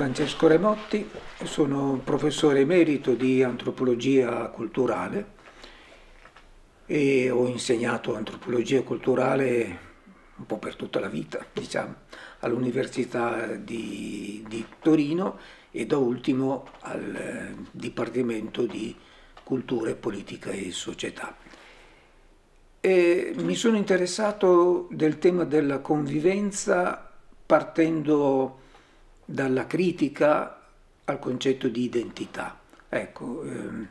Francesco Remotti, sono professore emerito di antropologia culturale e ho insegnato antropologia culturale un po' per tutta la vita, diciamo, all'Università di, di Torino e da ultimo al Dipartimento di Cultura, Politica e Società. E mi sono interessato del tema della convivenza partendo dalla critica al concetto di identità. Ecco, ehm,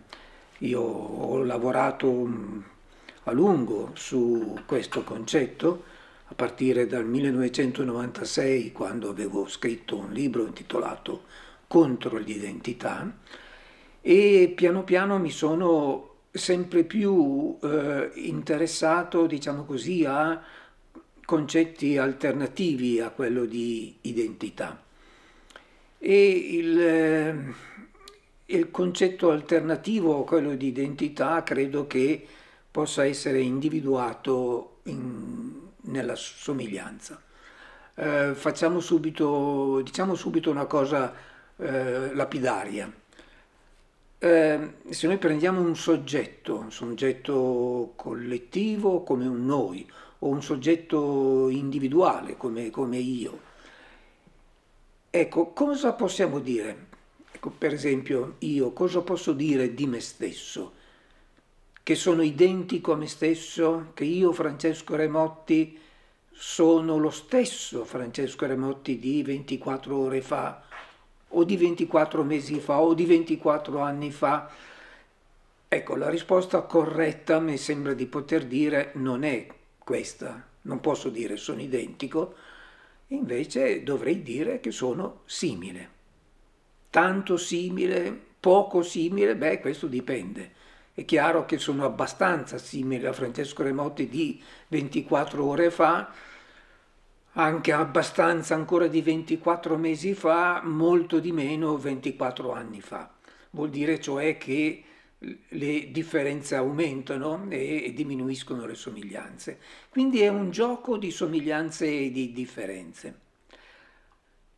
io ho lavorato mm, a lungo su questo concetto a partire dal 1996 quando avevo scritto un libro intitolato Contro l'identità e piano piano mi sono sempre più eh, interessato, diciamo così, a concetti alternativi a quello di identità e il, eh, il concetto alternativo, quello di identità, credo che possa essere individuato in, nella somiglianza. Eh, facciamo subito, diciamo subito una cosa eh, lapidaria. Eh, se noi prendiamo un soggetto, un soggetto collettivo come un noi, o un soggetto individuale come, come io, Ecco, cosa possiamo dire? Ecco, per esempio, io cosa posso dire di me stesso? Che sono identico a me stesso? Che io, Francesco Remotti, sono lo stesso Francesco Remotti di 24 ore fa, o di 24 mesi fa, o di 24 anni fa? Ecco, la risposta corretta mi sembra di poter dire non è questa. Non posso dire sono identico, invece dovrei dire che sono simile. Tanto simile, poco simile, beh, questo dipende. È chiaro che sono abbastanza simile a Francesco Remotti di 24 ore fa, anche abbastanza ancora di 24 mesi fa, molto di meno 24 anni fa. Vuol dire cioè che le differenze aumentano e diminuiscono le somiglianze. Quindi è un gioco di somiglianze e di differenze.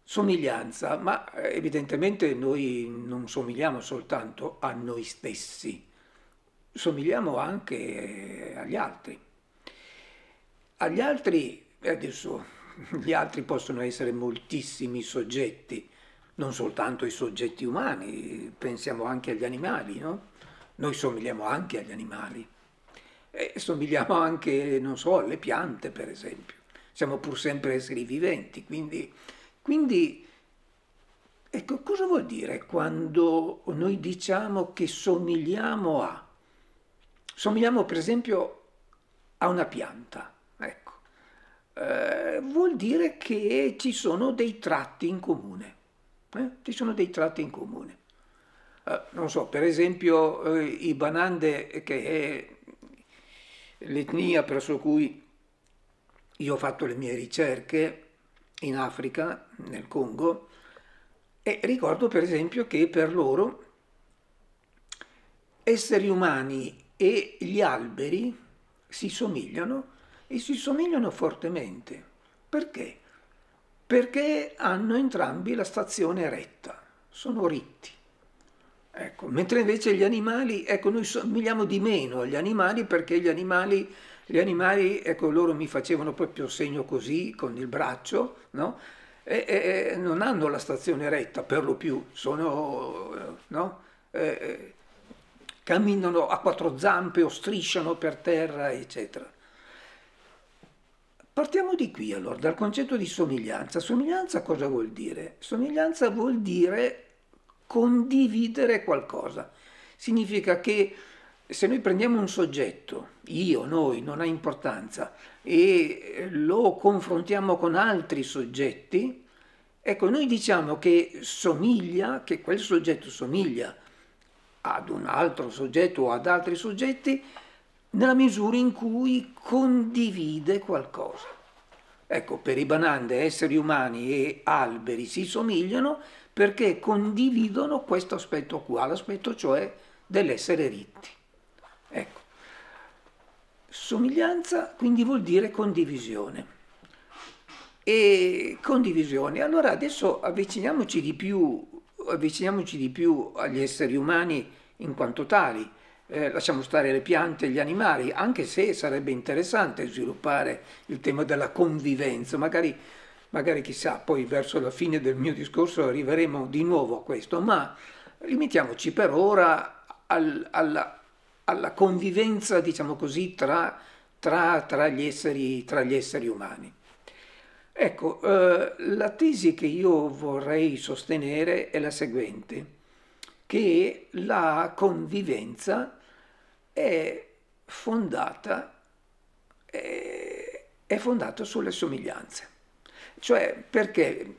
Somiglianza, ma eh, evidentemente noi non somigliamo soltanto a noi stessi, somigliamo anche eh, agli altri. Agli altri, eh, adesso, gli altri possono essere moltissimi soggetti, non soltanto i soggetti umani, pensiamo anche agli animali, no? Noi somigliamo anche agli animali e somigliamo anche, non so, alle piante per esempio. Siamo pur sempre esseri viventi, quindi, quindi ecco, cosa vuol dire quando noi diciamo che somigliamo a? Somigliamo per esempio a una pianta, ecco. Eh, vuol dire che ci sono dei tratti in comune, eh? ci sono dei tratti in comune. Eh, non so, per esempio eh, i Banande, che è l'etnia presso cui io ho fatto le mie ricerche in Africa, nel Congo, e ricordo per esempio che per loro esseri umani e gli alberi si somigliano e si somigliano fortemente. Perché? Perché hanno entrambi la stazione retta, sono ritti. Ecco, mentre invece gli animali, ecco, noi somigliamo di meno agli animali perché gli animali, gli animali, ecco, loro mi facevano proprio segno così con il braccio, no? E, e non hanno la stazione retta per lo più, sono, no? E, eh, eh, camminano a quattro zampe o strisciano per terra, eccetera. Partiamo di qui allora, dal concetto di somiglianza. Somiglianza cosa vuol dire? Somiglianza vuol dire condividere qualcosa. Significa che se noi prendiamo un soggetto, io, noi, non ha importanza, e lo confrontiamo con altri soggetti, ecco, noi diciamo che somiglia, che quel soggetto somiglia ad un altro soggetto o ad altri soggetti nella misura in cui condivide qualcosa. Ecco, per i banande esseri umani e alberi si somigliano perché condividono questo aspetto qua, l'aspetto cioè dell'essere ritti. Ecco. Somiglianza quindi vuol dire condivisione. E condivisione, allora adesso avviciniamoci di più, avviciniamoci di più agli esseri umani in quanto tali. Eh, lasciamo stare le piante e gli animali, anche se sarebbe interessante sviluppare il tema della convivenza, magari magari chissà, poi verso la fine del mio discorso arriveremo di nuovo a questo, ma limitiamoci per ora al, alla, alla, convivenza, diciamo così, tra, tra, tra, gli, esseri, tra gli, esseri, umani. Ecco, eh, la tesi che io vorrei sostenere è la seguente, che la convivenza è fondata, è, è fondata sulle somiglianze. Cioè, perché,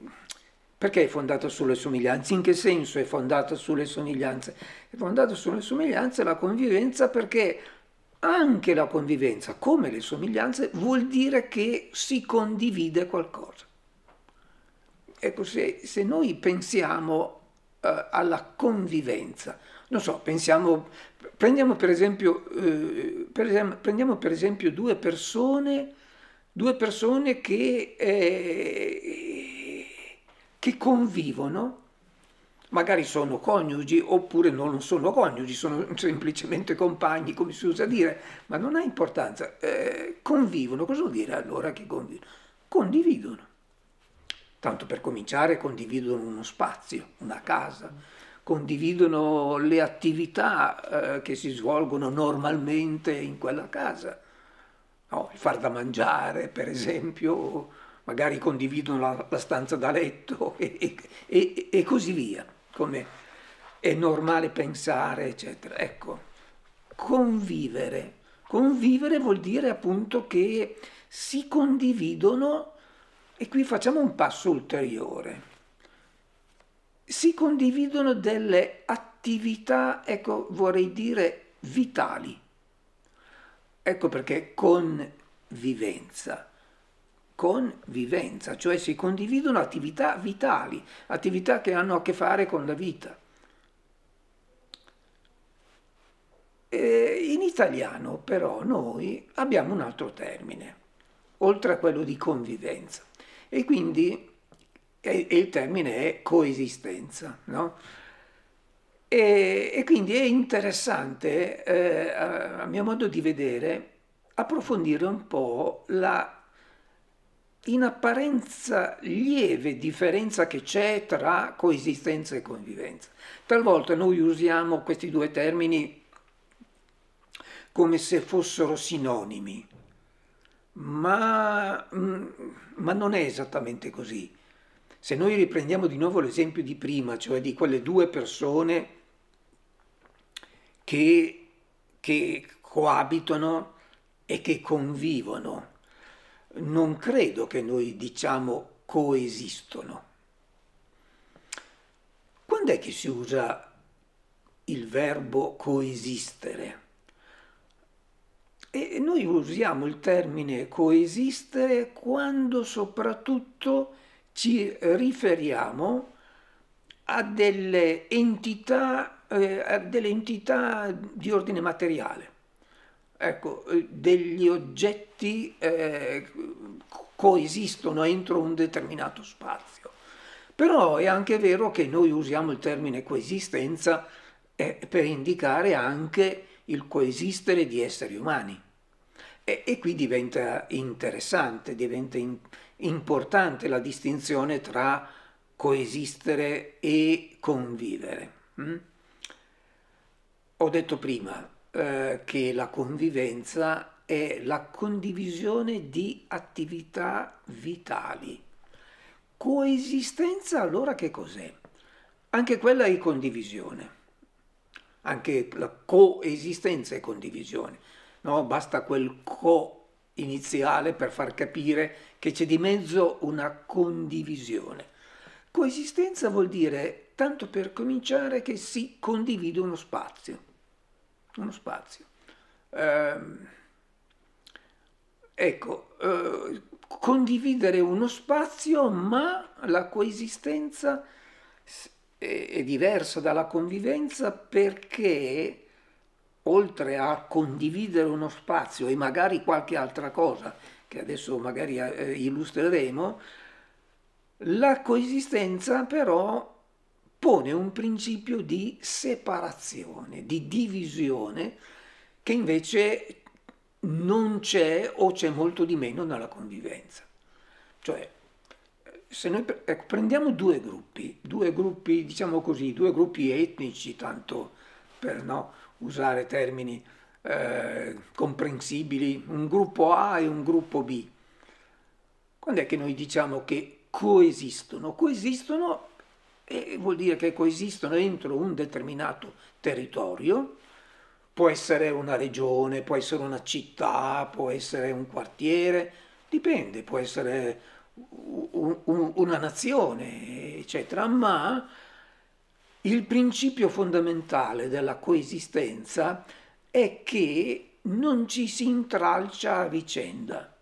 perché è fondato sulle somiglianze? In che senso è fondato sulle somiglianze? È fondato sulle somiglianze la convivenza perché anche la convivenza, come le somiglianze, vuol dire che si condivide qualcosa. Ecco, se, se noi pensiamo eh, alla convivenza, non so, pensiamo, prendiamo per esempio, eh, per esempio, prendiamo per esempio due persone due persone che, eh, che convivono, magari sono coniugi oppure non sono coniugi, sono semplicemente compagni, come si usa dire, ma non ha importanza. Eh, convivono, cosa vuol dire allora che convivono? Condividono. Tanto per cominciare condividono uno spazio, una casa, condividono le attività eh, che si svolgono normalmente in quella casa no, far da mangiare per mm. esempio, magari condividono la, la stanza da letto e, e, e così via, come è normale pensare, eccetera. Ecco, convivere. Convivere vuol dire appunto che si condividono, e qui facciamo un passo ulteriore, si condividono delle attività, ecco vorrei dire, vitali. Ecco perché convivenza, convivenza, cioè si condividono attività vitali, attività che hanno a che fare con la vita. E in italiano però noi abbiamo un altro termine, oltre a quello di convivenza, e quindi e il termine è coesistenza, no? E, e quindi è interessante, eh, a, mio modo di vedere, approfondire un po' la in apparenza lieve differenza che c'è tra coesistenza e convivenza. Talvolta noi usiamo questi due termini come se fossero sinonimi, ma, mm, ma non è esattamente così. Se noi riprendiamo di nuovo l'esempio di prima, cioè di quelle due persone che, che coabitano e che convivono. Non credo che noi diciamo coesistono. Quando è che si usa il verbo coesistere? E noi usiamo il termine coesistere quando soprattutto ci riferiamo a delle entità eh, delle entità di ordine materiale, ecco, eh, degli oggetti eh, coesistono entro un determinato spazio. Però è anche vero che noi usiamo il termine coesistenza eh, per indicare anche il coesistere di esseri umani. E, e qui diventa interessante, diventa in, importante la distinzione tra coesistere e convivere. Mm? Ho detto prima eh, che la convivenza è la condivisione di attività vitali. Coesistenza allora che cos'è? Anche quella è condivisione, anche la coesistenza è condivisione, no? basta quel co iniziale per far capire che c'è di mezzo una condivisione. Coesistenza vuol dire, tanto per cominciare, che si condivide uno spazio uno spazio. Eh, ecco, eh, condividere uno spazio, ma la coesistenza è, è diversa dalla convivenza perché oltre a condividere uno spazio e magari qualche altra cosa, che adesso magari eh, illustreremo, la coesistenza però pone un principio di separazione, di divisione, che invece non c'è o c'è molto di meno nella convivenza. Cioè, se noi ecco, prendiamo due gruppi, due gruppi, diciamo così, due gruppi etnici, tanto per no, usare termini eh, comprensibili, un gruppo A e un gruppo B, quando è che noi diciamo che coesistono? Coesistono e vuol dire che coesistono entro un determinato territorio, può essere una regione, può essere una città, può essere un quartiere, dipende, può essere un, un, una nazione, eccetera, ma il principio fondamentale della coesistenza è che non ci si intralcia a vicenda.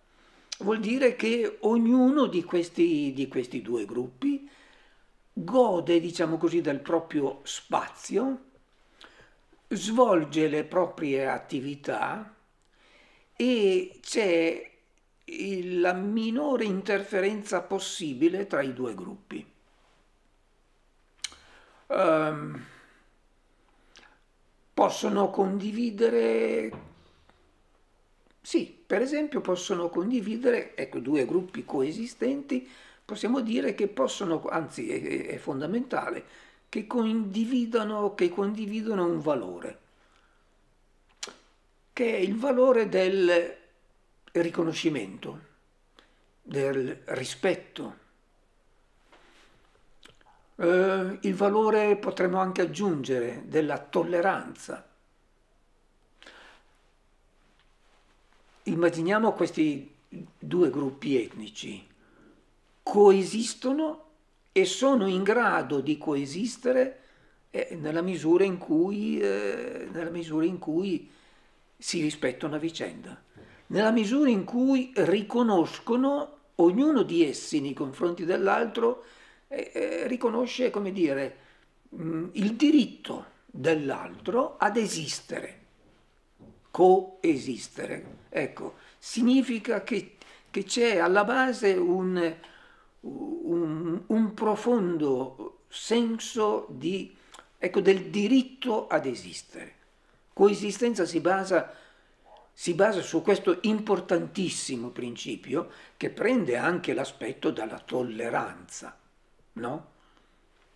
Vuol dire che ognuno di questi, di questi due gruppi gode, diciamo così, del proprio spazio, svolge le proprie attività e c'è la minore interferenza possibile tra i due gruppi. Um, possono condividere, sì, per esempio possono condividere, ecco, due gruppi coesistenti, possiamo dire che possono, anzi è, è fondamentale, che condividano, che condividono un valore, che è il valore del riconoscimento, del rispetto, eh, il valore potremmo anche aggiungere della tolleranza. Immaginiamo questi due gruppi etnici, coesistono e sono in grado di coesistere eh, nella, misura cui, eh, nella misura in cui si rispettano a vicenda, nella misura in cui riconoscono ognuno di essi nei confronti dell'altro, eh, eh riconosce, come dire, mh, mm, il diritto dell'altro ad esistere, coesistere. Ecco, significa che, che c'è alla base un un, un profondo senso di, ecco, del diritto ad esistere. Coesistenza si basa, si basa su questo importantissimo principio che prende anche l'aspetto dalla tolleranza, no?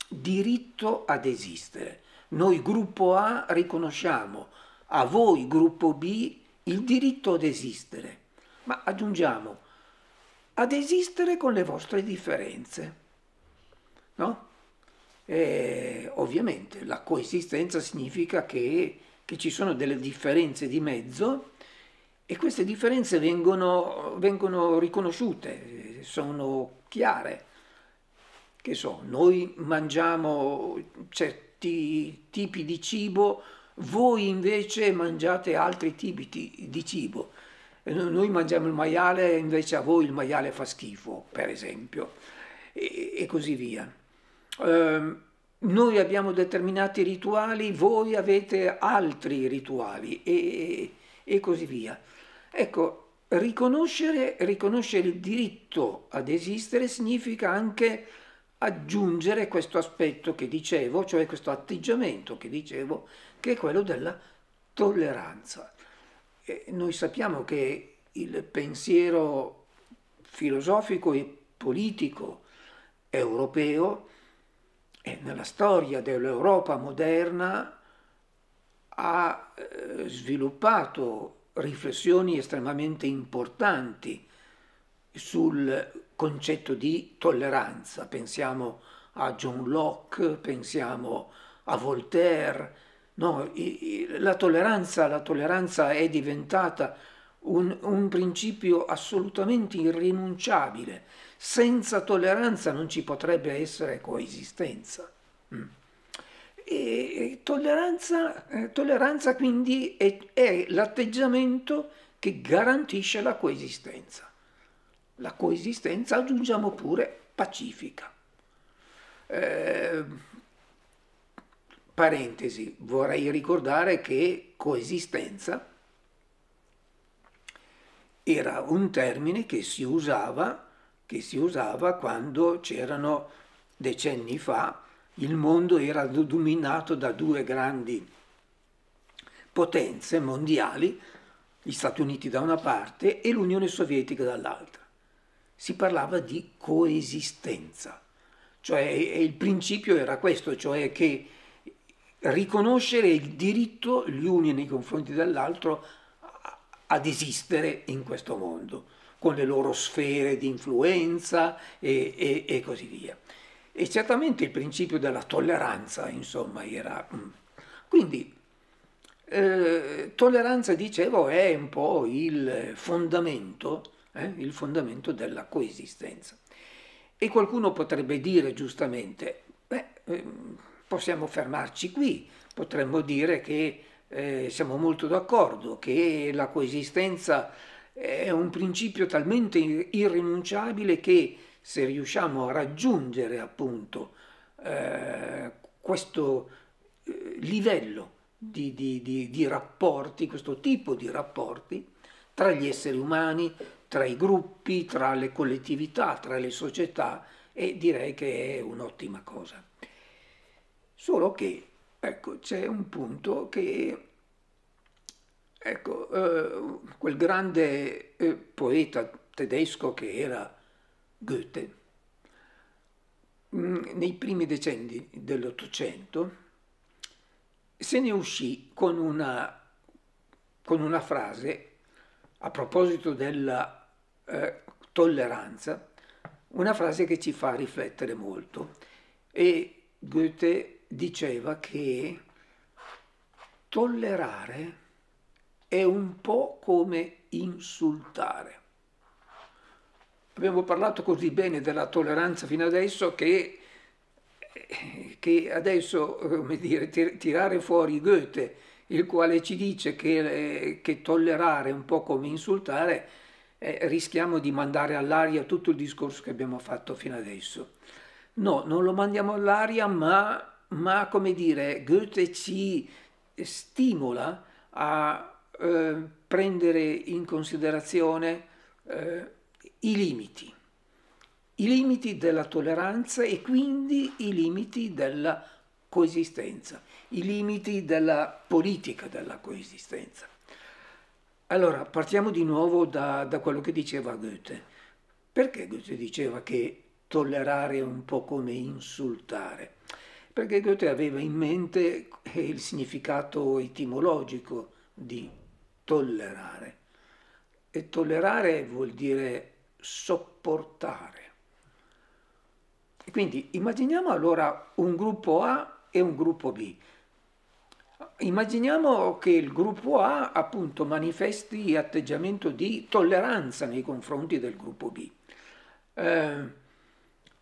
Diritto ad esistere. Noi gruppo A riconosciamo a voi gruppo B il diritto ad esistere, ma aggiungiamo ad esistere con le vostre differenze. No? E ovviamente la coesistenza significa che, che, ci sono delle differenze di mezzo e queste differenze vengono, vengono riconosciute, sono chiare. Che so, noi mangiamo certi tipi di cibo, voi invece mangiate altri tipi di cibo noi mangiamo il maiale invece a voi il maiale fa schifo, per esempio, e, e così via. Eh, noi abbiamo determinati rituali, voi avete altri rituali e, e così via. Ecco, riconoscere, riconoscere il diritto ad esistere significa anche aggiungere questo aspetto che dicevo, cioè questo atteggiamento che dicevo, che è quello della tolleranza. Eh, noi sappiamo che il pensiero filosofico e politico europeo e nella storia dell'Europa moderna ha eh, sviluppato riflessioni estremamente importanti sul concetto di tolleranza. Pensiamo a John Locke, pensiamo a Voltaire, No, la tolleranza, la tolleranza è diventata un, un principio assolutamente irrinunciabile. Senza tolleranza non ci potrebbe essere coesistenza. Mm. E tolleranza, eh, tolleranza, quindi è, è l'atteggiamento che garantisce la coesistenza. La coesistenza, aggiungiamo pure, pacifica. Eh, Parentesi, vorrei ricordare che coesistenza era un termine che si usava, che si usava quando c'erano decenni fa, il mondo era dominato da due grandi potenze mondiali, gli Stati Uniti da una parte e l'Unione Sovietica dall'altra. Si parlava di coesistenza, cioè il principio era questo, cioè che riconoscere il diritto gli uni nei confronti dell'altro ad esistere in questo mondo, con le loro sfere di influenza e, e, e così via. E certamente il principio della tolleranza, insomma, era... Mm. Quindi, eh, tolleranza, dicevo, è un po' il fondamento, eh, il fondamento della coesistenza. E qualcuno potrebbe dire giustamente, beh, ehm, possiamo fermarci qui, potremmo dire che eh, siamo molto d'accordo, che la coesistenza è un principio talmente irrinunciabile che se riusciamo a raggiungere appunto eh, questo eh, livello di, di, di, di rapporti, questo tipo di rapporti tra gli esseri umani, tra i gruppi, tra le collettività, tra le società e direi che è un'ottima cosa. Solo che, ecco, c'è un punto che, ecco, eh, quel grande eh, poeta tedesco che era Goethe, mh, mm, nei primi decenni dell'Ottocento, se ne uscì con una, con una frase a proposito della eh, tolleranza, una frase che ci fa riflettere molto. E Goethe diceva che tollerare è un po' come insultare. Abbiamo parlato così bene della tolleranza fino adesso che, che adesso come dire, tirare fuori Goethe, il quale ci dice che, che tollerare è un po' come insultare, eh, rischiamo di mandare all'aria tutto il discorso che abbiamo fatto fino adesso. No, non lo mandiamo all'aria, ma ma come dire, Goethe ci stimola a eh, prendere in considerazione eh, i limiti, i limiti della tolleranza e quindi i limiti della coesistenza, i limiti della politica della coesistenza. Allora, partiamo di nuovo da, da quello che diceva Goethe. Perché Goethe diceva che tollerare è un po' come insultare? perché Goethe aveva in mente il significato etimologico di tollerare. E tollerare vuol dire sopportare. quindi immaginiamo allora un gruppo A e un gruppo B. Immaginiamo che il gruppo A appunto manifesti atteggiamento di tolleranza nei confronti del gruppo B. Eh,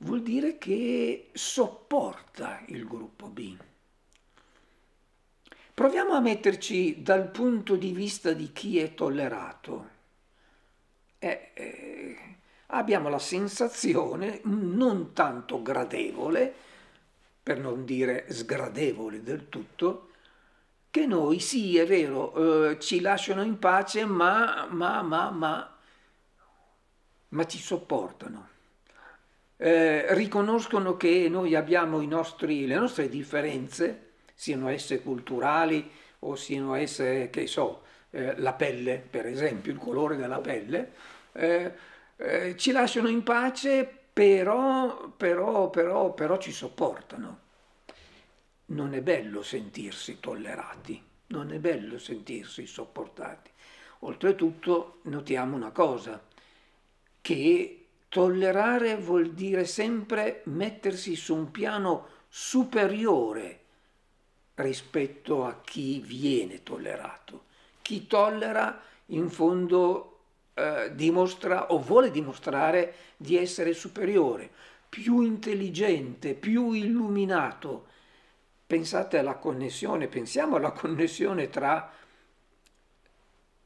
vuol dire che sopporta il gruppo B. Proviamo a metterci dal punto di vista di chi è tollerato. Eh, eh, abbiamo la sensazione non tanto gradevole, per non dire sgradevole del tutto, che noi sì, è vero, eh, ci lasciano in pace, ma, ma, ma, ma, ma ci sopportano. Eh, riconoscono che noi abbiamo nostri, le nostre differenze, siano esse culturali o siano esse, che so, eh, la pelle, per esempio, il colore della pelle, eh, eh, ci lasciano in pace, però, però, però, però ci sopportano. Non è bello sentirsi tollerati, non è bello sentirsi sopportati. Oltretutto notiamo una cosa, che Tollerare vuol dire sempre mettersi su un piano superiore rispetto a chi viene tollerato. Chi tollera in fondo eh, dimostra o vuole dimostrare di essere superiore, più intelligente, più illuminato. Pensate alla connessione, pensiamo alla connessione tra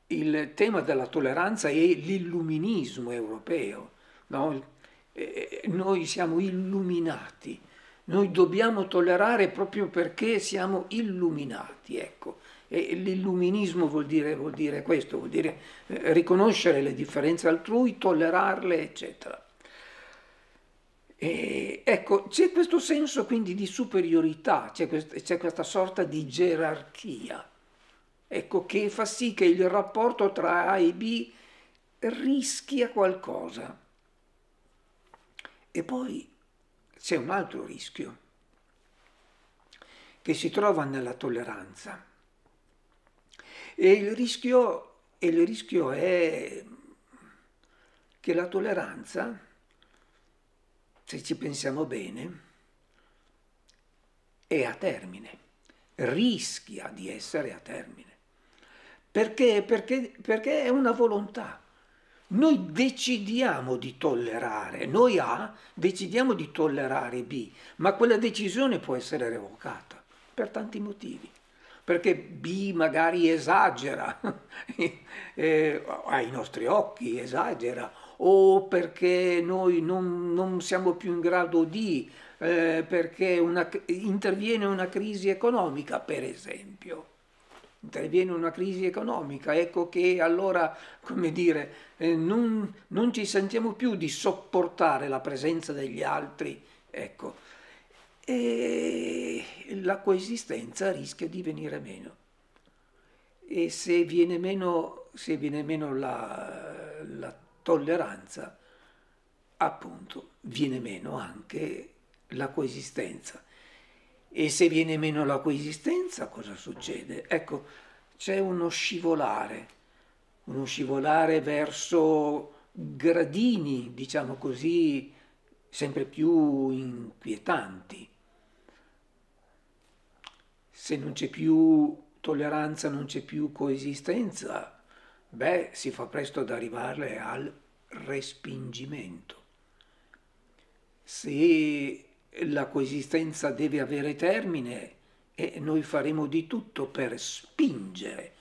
il tema della tolleranza e l'illuminismo europeo No? Eh, noi siamo illuminati, noi dobbiamo tollerare proprio perché siamo illuminati, ecco. E l'illuminismo vuol dire, vuol dire questo, vuol dire eh, riconoscere le differenze altrui, tollerarle, eccetera. E, ecco, c'è questo senso quindi di superiorità, c'è, quest- c'è questa sorta di gerarchia, ecco, che fa sì che il rapporto tra A e B rischia qualcosa. E poi c'è un altro rischio che si trova nella tolleranza. E il rischio, e il rischio è che la tolleranza, se ci pensiamo bene, è a termine, rischia di essere a termine. Perché? Perché, perché è una volontà noi decidiamo di tollerare, noi A decidiamo di tollerare B, ma quella decisione può essere revocata per tanti motivi perché B magari esagera eh, ai nostri occhi, esagera, o perché noi non, non siamo più in grado di, eh, perché una, interviene una crisi economica, per esempio interviene una crisi economica, ecco che allora, come dire, eh, non, non ci sentiamo più di sopportare la presenza degli altri, ecco, e la coesistenza rischia di venire meno. E se viene meno, se viene meno la, la tolleranza, appunto, viene meno anche la coesistenza e se viene meno la coesistenza cosa succede? Ecco, c'è uno scivolare, uno scivolare verso gradini, diciamo così, sempre più inquietanti. Se non c'è più tolleranza, non c'è più coesistenza, beh, si fa presto ad arrivare al respingimento. Se la coesistenza deve avere termine e noi faremo di tutto per spingere,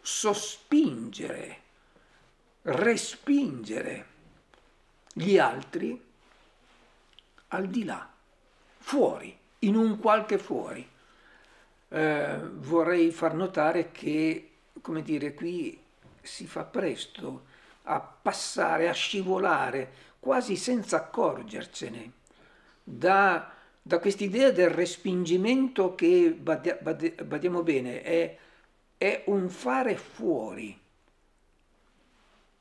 sospingere, respingere gli altri al di là, fuori, in un qualche fuori. Eh, vorrei far notare che, come dire, qui si fa presto a passare, a scivolare, quasi senza accorgercene da, da quest'idea del respingimento che, badiamo bene, è, è un fare fuori.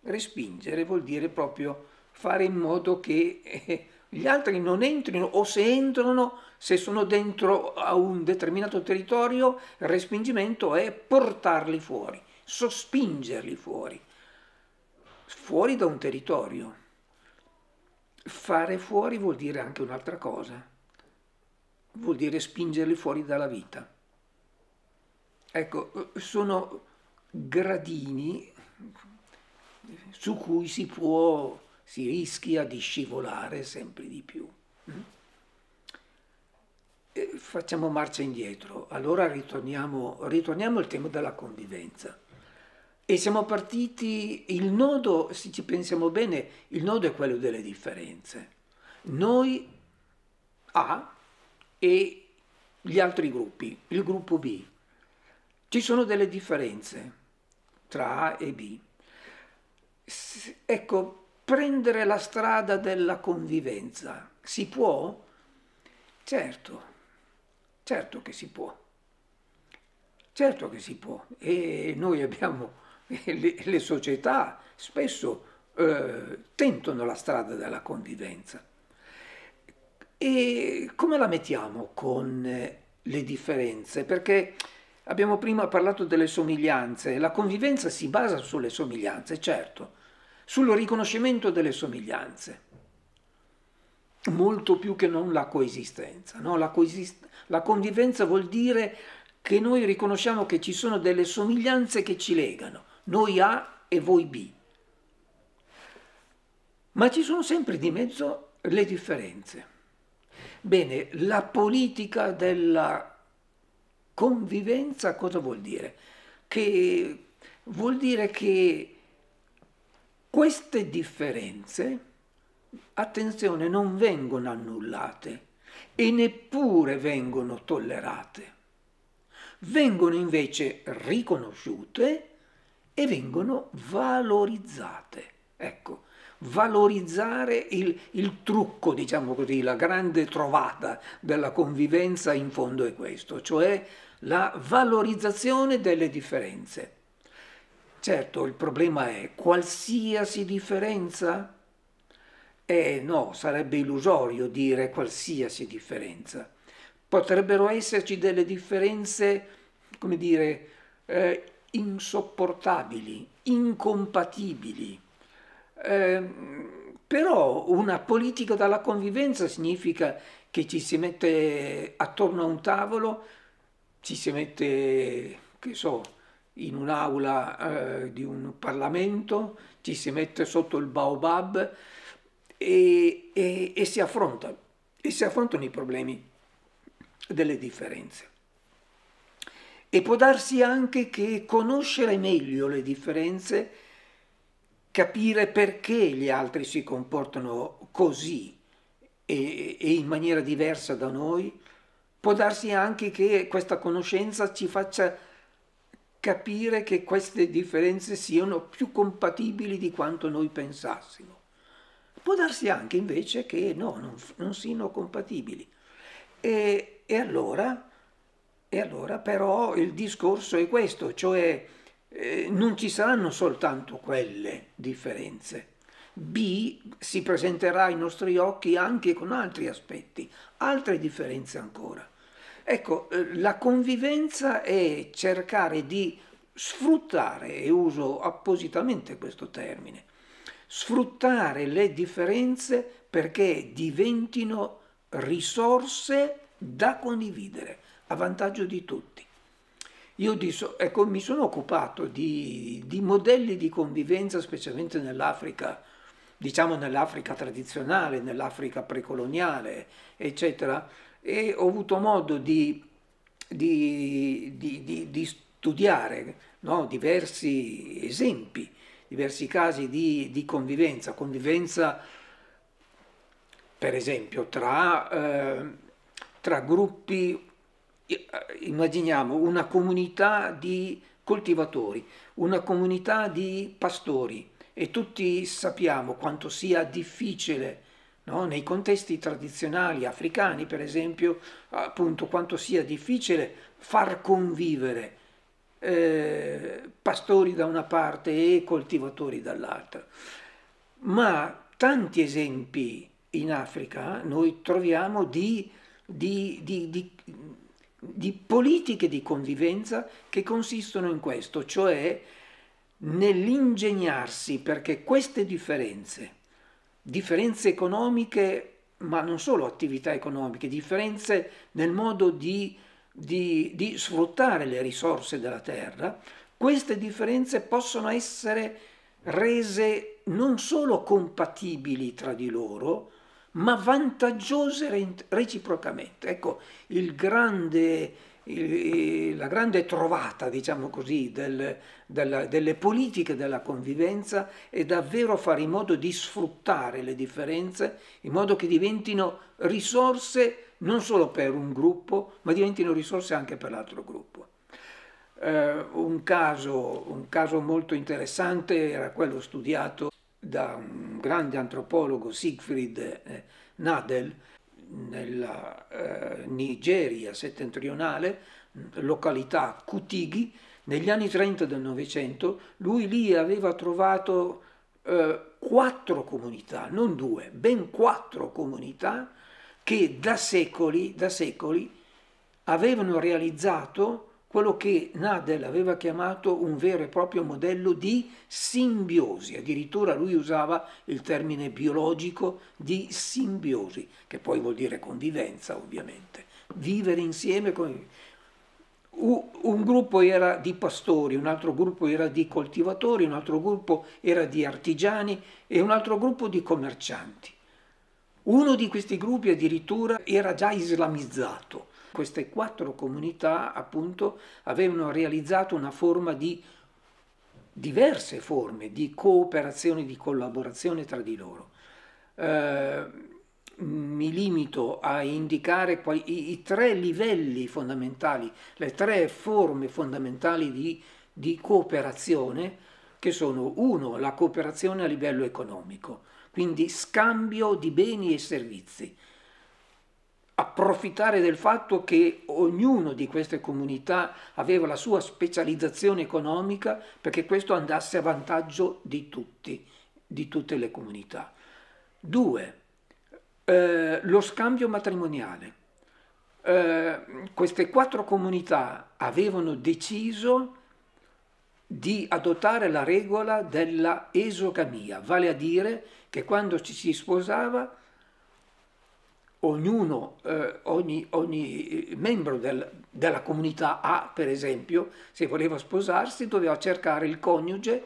Respingere vuol dire proprio fare in modo che eh, gli altri non entrino o se entrano, se sono dentro a un determinato territorio, il respingimento è portarli fuori, sospingerli fuori, fuori da un territorio fare fuori vuol dire anche un'altra cosa, vuol dire spingerli fuori dalla vita. Ecco, sono gradini su cui si può, si rischia di scivolare sempre di più. Facciamo marcia indietro, allora ritorniamo, ritorniamo al tema della convivenza. E siamo partiti, il nodo, se ci pensiamo bene, il nodo è quello delle differenze. Noi A e gli altri gruppi, il gruppo B. Ci sono delle differenze tra A e B. Ecco, prendere la strada della convivenza si può? Certo, certo che si può. Certo che si può. E noi abbiamo le, le società spesso eh, tentano la strada della convivenza. E come la mettiamo con eh, le differenze? Perché abbiamo prima parlato delle somiglianze, la convivenza si basa sulle somiglianze, certo, sul riconoscimento delle somiglianze, molto più che non la coesistenza. No? La, coesist la convivenza vuol dire che noi riconosciamo che ci sono delle somiglianze che ci legano, noi A e voi B. Ma ci sono sempre di mezzo le differenze. Bene, la politica della convivenza cosa vuol dire? Che vuol dire che queste differenze, attenzione, non vengono annullate e neppure vengono tollerate, vengono invece riconosciute e vengono valorizzate. Ecco, valorizzare il, il, trucco, diciamo così, la grande trovata della convivenza in fondo è questo, cioè la valorizzazione delle differenze. Certo, il problema è qualsiasi differenza? Eh no, sarebbe illusorio dire qualsiasi differenza. Potrebbero esserci delle differenze, come dire, eh, insopportabili, incompatibili. Eh, però una politica dalla convivenza significa che ci si mette attorno a un tavolo, ci si mette, che so, in un'aula eh, di un Parlamento, ci si mette sotto il baobab e, e, e si affrontano i problemi delle differenze e può darsi anche che conoscere meglio le differenze, capire perché gli altri si comportano così e, e in maniera diversa da noi, può darsi anche che questa conoscenza ci faccia capire che queste differenze siano più compatibili di quanto noi pensassimo. Può darsi anche invece che no, non, non siano compatibili. E, e allora e allora però il discorso è questo, cioè eh, non ci saranno soltanto quelle differenze. B si presenterà ai nostri occhi anche con altri aspetti, altre differenze ancora. Ecco, eh, la convivenza è cercare di sfruttare, e uso appositamente questo termine, sfruttare le differenze perché diventino risorse da condividere a vantaggio di tutti. Io di so, ecco, mi sono occupato di, di modelli di convivenza, specialmente nell'Africa, diciamo nell'Africa tradizionale, nell'Africa precoloniale, eccetera, e ho avuto modo di, di, di, di studiare no? diversi esempi, diversi casi di, convivenza, convivenza per esempio tra, eh, tra gruppi eh, immaginiamo una comunità di coltivatori, una comunità di pastori e tutti sappiamo quanto sia difficile no? nei contesti tradizionali africani, per esempio, appunto quanto sia difficile far convivere eh, pastori da una parte e coltivatori dall'altra. Ma tanti esempi in Africa noi troviamo di, di, di, di di politiche di convivenza che consistono in questo, cioè nell'ingegnarsi perché queste differenze, differenze economiche, ma non solo attività economiche, differenze nel modo di, di, di sfruttare le risorse della terra, queste differenze possono essere rese non solo compatibili tra di loro, ma vantaggiose reciprocamente. Ecco, grande, il, la grande trovata, diciamo così, del, della, delle politiche della convivenza è davvero fare in modo di sfruttare le differenze in modo che diventino risorse non solo per un gruppo, ma diventino risorse anche per l'altro gruppo. Eh, un, caso, un caso molto interessante era quello studiato da un grande antropologo Siegfried eh, Nadel nella eh, Nigeria settentrionale, località Kutigi, negli anni 30 del Novecento, lui lì aveva trovato eh, quattro comunità, non due, ben quattro comunità che da secoli, da secoli avevano realizzato quello che Nadel aveva chiamato un vero e proprio modello di simbiosi, addirittura lui usava il termine biologico di simbiosi, che poi vuol dire convivenza ovviamente, vivere insieme. Con... Un gruppo era di pastori, un altro gruppo era di coltivatori, un altro gruppo era di artigiani e un altro gruppo di commercianti. Uno di questi gruppi addirittura era già islamizzato, queste quattro comunità appunto avevano realizzato una forma di diverse forme di cooperazione, di collaborazione tra di loro. Eh, mi limito a indicare i, i, tre livelli fondamentali, le tre forme fondamentali di, di cooperazione, che sono uno, la cooperazione a livello economico, quindi scambio di beni e servizi, approfittare del fatto che ognuno di queste comunità aveva la sua specializzazione economica perché questo andasse a vantaggio di tutti, di tutte le comunità. Due, eh, lo scambio matrimoniale. Eh, queste quattro comunità avevano deciso di adottare la regola della esogamia, vale a dire che quando ci si sposava ognuno, eh, ogni, ogni, eh, membro del, della comunità A, per esempio, se voleva sposarsi, doveva cercare il coniuge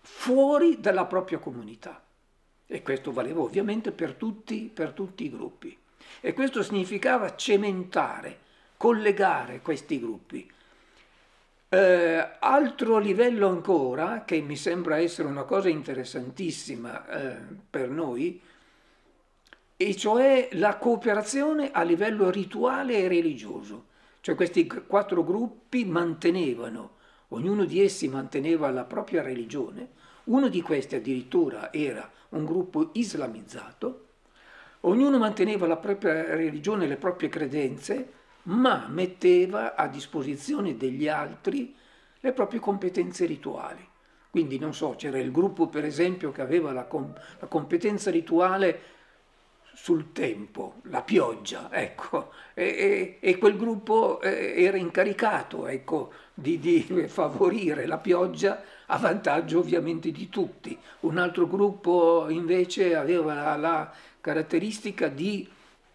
fuori dalla propria comunità. E questo valeva ovviamente per tutti, per tutti i gruppi. E questo significava cementare, collegare questi gruppi. Eh, altro livello ancora, che mi sembra essere una cosa interessantissima eh, per noi, e cioè la cooperazione a livello rituale e religioso. Cioè questi quattro gruppi mantenevano, ognuno di essi manteneva la propria religione, uno di questi addirittura era un gruppo islamizzato, ognuno manteneva la propria religione e le proprie credenze, ma metteva a disposizione degli altri le proprie competenze rituali. Quindi non so, c'era il gruppo per esempio che aveva la, com la competenza rituale sul tempo, la pioggia, ecco, e, e, e quel gruppo eh, era incaricato ecco, di, di, favorire la pioggia a vantaggio ovviamente di tutti. Un altro gruppo invece aveva la, la caratteristica di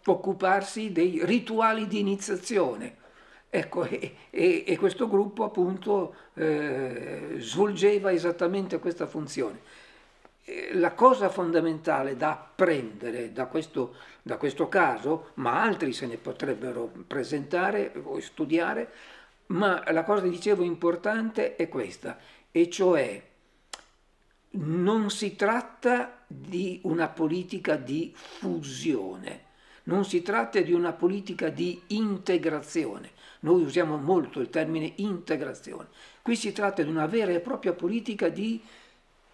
occuparsi dei rituali di iniziazione. Ecco, e, e questo gruppo appunto eh, svolgeva esattamente questa funzione. Eh, la cosa fondamentale da apprendere da questo, da questo, caso, ma altri se ne potrebbero presentare o studiare, ma la cosa, dicevo, importante è questa, e cioè non si tratta di una politica di fusione, non si tratta di una politica di integrazione. Noi usiamo molto il termine integrazione. Qui si tratta di una vera e propria politica di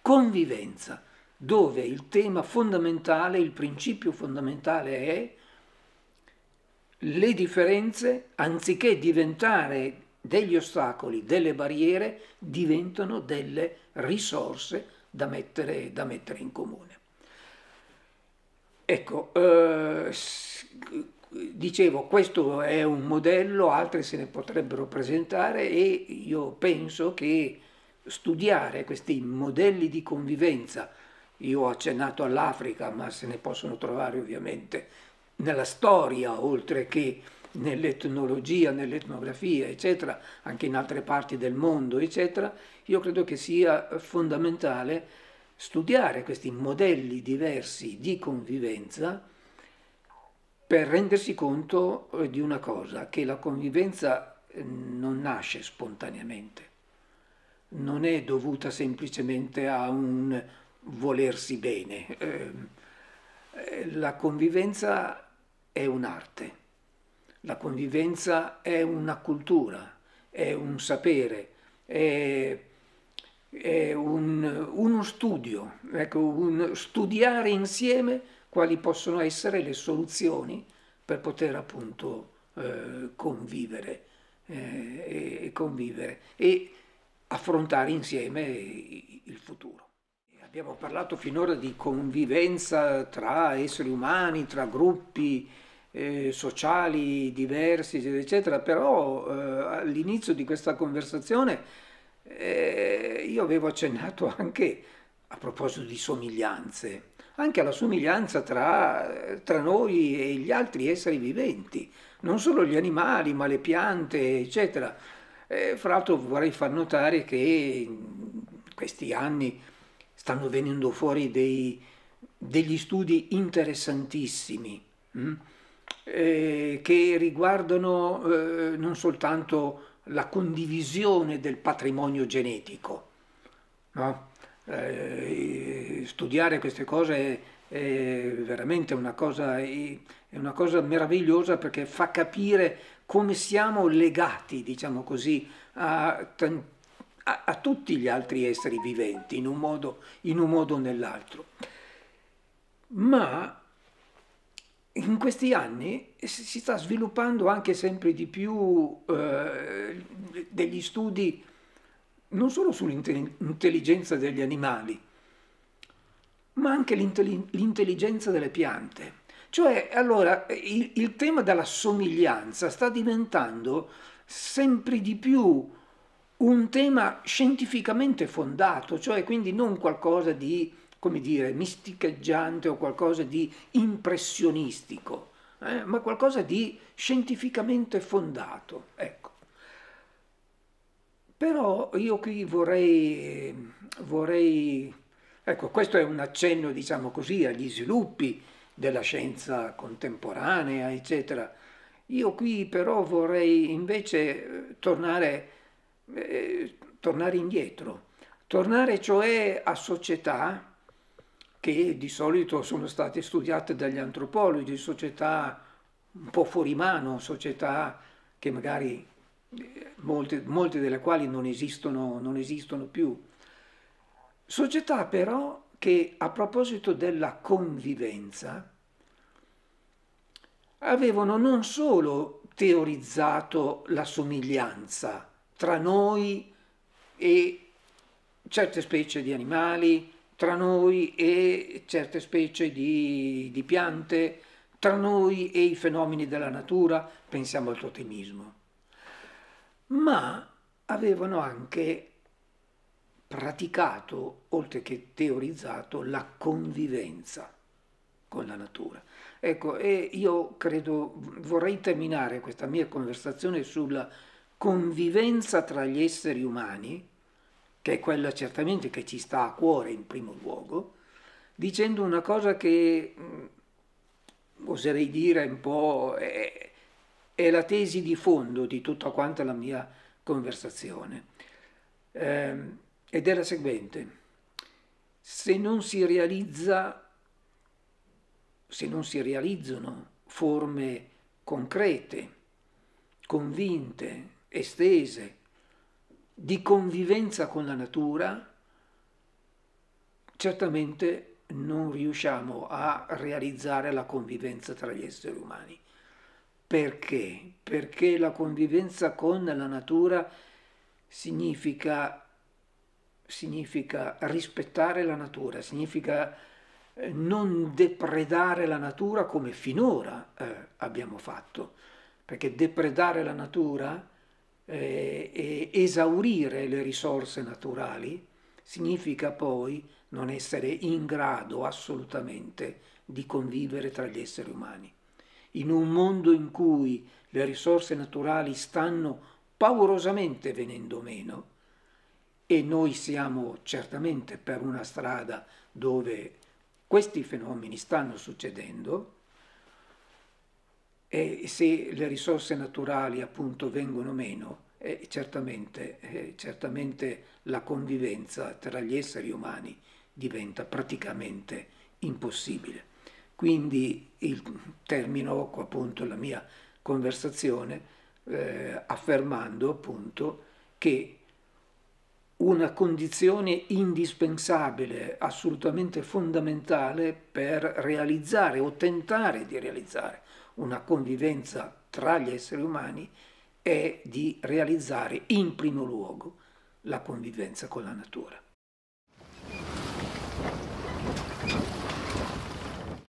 convivenza, dove il tema fondamentale, il principio fondamentale è le differenze, anziché diventare degli ostacoli, delle barriere, diventano delle risorse da mettere, da mettere in comune. Ecco, eh, dicevo, questo è un modello, altri se ne potrebbero presentare e io penso che studiare questi modelli di convivenza. Io ho accennato all'Africa, ma se ne possono trovare ovviamente nella storia, oltre che nell'etnologia, nell'etnografia, eccetera, anche in altre parti del mondo, eccetera, io credo che sia fondamentale studiare questi modelli diversi di convivenza per rendersi conto eh, di una cosa, che la convivenza eh, non nasce spontaneamente, non è dovuta semplicemente a un volersi bene. Ehm, eh, la convivenza è un'arte, la convivenza è una cultura, è un sapere, è, è un, uno studio, ecco, un studiare insieme quali possono essere le soluzioni per poter appunto eh, convivere eh, e, e convivere. E, affrontare insieme il futuro. Abbiamo parlato finora di convivenza tra esseri umani, tra gruppi eh, sociali diversi, eccetera, eccetera, però eh, all'inizio di questa conversazione eh, io avevo accennato anche a proposito di somiglianze, anche alla somiglianza tra, tra, noi e gli altri esseri viventi, non solo gli animali, ma le piante, eccetera. E, fra l'altro vorrei far notare che in questi anni stanno venendo fuori dei, degli studi interessantissimi mh? Mm? Eh, che riguardano eh, non soltanto la condivisione del patrimonio genetico. No? Eh, studiare queste cose è veramente una cosa, è una cosa meravigliosa perché fa capire come siamo legati, diciamo così, a, a, a tutti gli altri esseri viventi in un modo, in un modo o nell'altro. Ma in questi anni si sta sviluppando anche sempre di più eh, degli studi non solo sull'intelligenza degli animali, ma anche l'intelligenza delle piante. Cioè, allora, il, il tema della somiglianza sta diventando sempre di più un tema scientificamente fondato, cioè quindi non qualcosa di, come dire, misticheggiante o qualcosa di impressionistico, eh, ma qualcosa di scientificamente fondato. Ecco. Però io qui vorrei, vorrei, ecco, questo è un accenno, diciamo così, agli sviluppi della scienza contemporanea, eccetera. Io qui però vorrei invece eh, tornare, eh, tornare indietro, tornare cioè a società che di solito sono state studiate dagli antropologi, società un po' fuori mano, società che magari eh, molte, molte delle quali non esistono, non esistono più. Società però che a proposito della convivenza avevano non solo teorizzato la somiglianza tra noi e certe specie di animali, tra noi e certe specie di, di piante, tra noi e i fenomeni della natura, pensiamo al totemismo, ma avevano anche praticato, oltre che teorizzato, la convivenza con la natura. Ecco, e io credo, vorrei terminare questa mia conversazione sulla convivenza tra gli esseri umani, che è quella certamente che ci sta a cuore in primo luogo, dicendo una cosa che mm, oserei dire un po' è, è la tesi di fondo di tutta quanta la mia conversazione. Eh, ed è la seguente. Se non si realizza, se non si realizzano forme concrete, convinte, estese, di convivenza con la natura, certamente non riusciamo a realizzare la convivenza tra gli esseri umani. Perché? Perché la convivenza con la natura significa significa rispettare la natura, significa eh, non depredare la natura come finora eh, abbiamo fatto, perché depredare la natura eh, e esaurire le risorse naturali significa poi non essere in grado assolutamente di convivere tra gli esseri umani. In un mondo in cui le risorse naturali stanno paurosamente venendo meno, e noi siamo certamente per una strada dove questi fenomeni stanno succedendo e se le risorse naturali appunto vengono meno, eh, certamente, eh, certamente la convivenza tra gli esseri umani diventa praticamente impossibile. Quindi il, termino appunto la mia conversazione eh, affermando appunto che una condizione indispensabile, assolutamente fondamentale per realizzare o tentare di realizzare una convivenza tra gli esseri umani è di realizzare in primo luogo la convivenza con la natura.